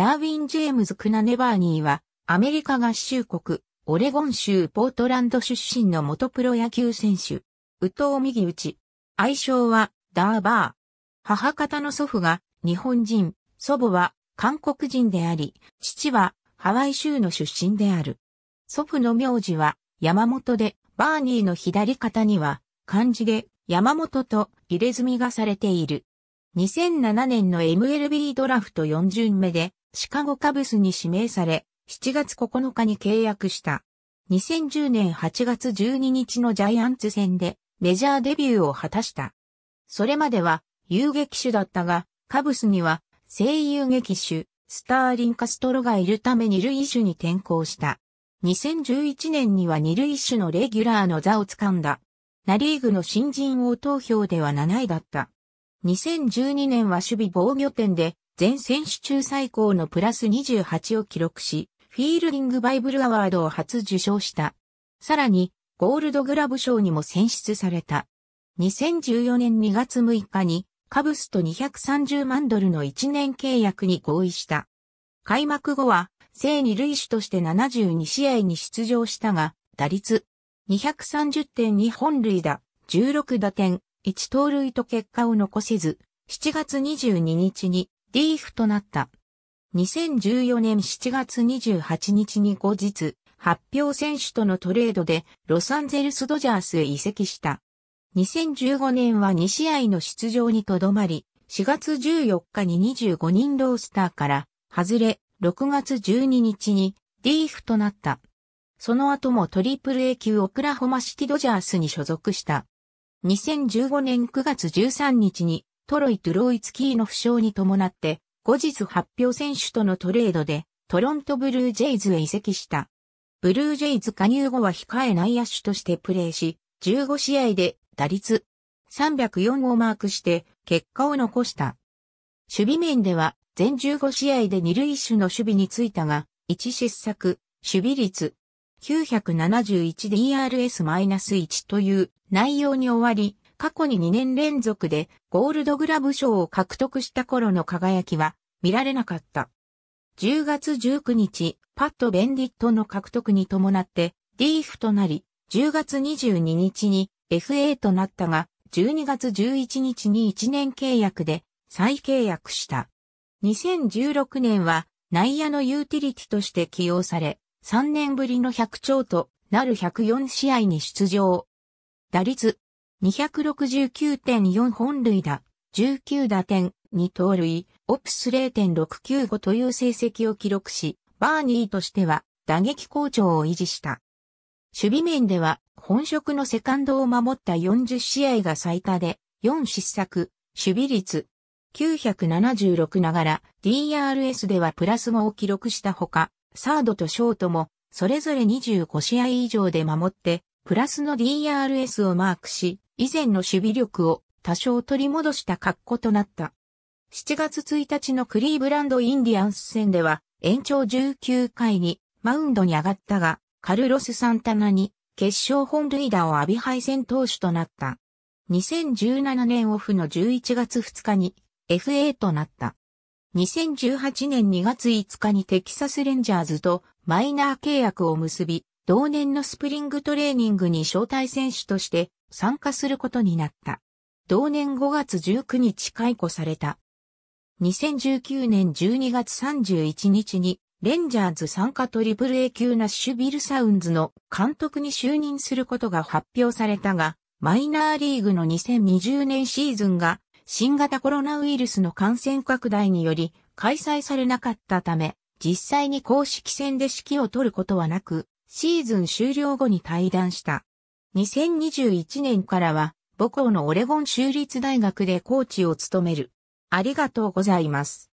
ダーウィン・ジェームズ・クナネバーニーは、アメリカ合衆国、オレゴン州ポートランド出身の元プロ野球選手。宇藤右打ち。愛称は、ダーバー。母方の祖父が日本人、祖母は韓国人であり、父はハワイ州の出身である。祖父の名字は山本で、バーニーの左肩には漢字で山本と入れ墨がされている。2007年の MLB ドラフト4巡目でシカゴカブスに指名され、7月9日に契約した。2010年8月12日のジャイアンツ戦でメジャーデビューを果たした。それまでは遊撃手だったが、カブスには声優劇手、スターリン・カストロがいるためッシュに転向した。2011年には二シュのレギュラーの座を掴んだ。ナリーグの新人王投票では7位だった。2012年は守備防御点で、全選手中最高のプラス28を記録し、フィールディングバイブルアワードを初受賞した。さらに、ゴールドグラブ賞にも選出された。2014年2月6日に、カブスと230万ドルの1年契約に合意した。開幕後は、正二類手として72試合に出場したが、打率230.2本塁打、16打点、1盗塁と結果を残せず、7月22日にリーフとなった。2014年7月28日に後日、発表選手とのトレードでロサンゼルスドジャースへ移籍した。2015年は2試合の出場にとどまり、4月14日に25人ロースターから外れ、6月12日にリーフとなった。その後もトリプル A 級オクラホマシティドジャースに所属した。2015年9月13日にトロイ・トゥロイツキーの負傷に伴って後日発表選手とのトレードでトロントブルージェイズへ移籍した。ブルージェイズ加入後は控え内野手としてプレーし、15試合で打率304をマークして結果を残した。守備面では全15試合で二塁手の守備についたが、1失策、守備率 971DRS-1 という内容に終わり、過去に2年連続でゴールドグラブ賞を獲得した頃の輝きは見られなかった。10月19日、パッド・ベンディットの獲得に伴って DF となり、10月22日に FA となったが、12月11日に1年契約で再契約した。2016年は内野のユーティリティとして起用され、3年ぶりの100勝となる104試合に出場。打率269.4本塁打、19打点、2盗塁、オプス0.695という成績を記録し、バーニーとしては打撃好調を維持した。守備面では本職のセカンドを守った40試合が最多で、4失策、守備率976ながら DRS ではプラス5を記録したほか、サードとショートも、それぞれ25試合以上で守って、プラスの DRS をマークし、以前の守備力を多少取り戻した格好となった。7月1日のクリーブランドインディアンス戦では、延長19回にマウンドに上がったが、カルロス・サンタナに決勝本塁打を浴び敗戦投手となった。2017年オフの11月2日に FA となった。2018年2月5日にテキサスレンジャーズとマイナー契約を結び、同年のスプリングトレーニングに招待選手として参加することになった。同年5月19日解雇された。2019年12月31日にレンジャーズ参加トリプル A 級ナッシュビルサウンズの監督に就任することが発表されたが、マイナーリーグの2020年シーズンが新型コロナウイルスの感染拡大により開催されなかったため、実際に公式戦で指揮を取ることはなく、シーズン終了後に退団した。2021年からは、母校のオレゴン州立大学でコーチを務める。ありがとうございます。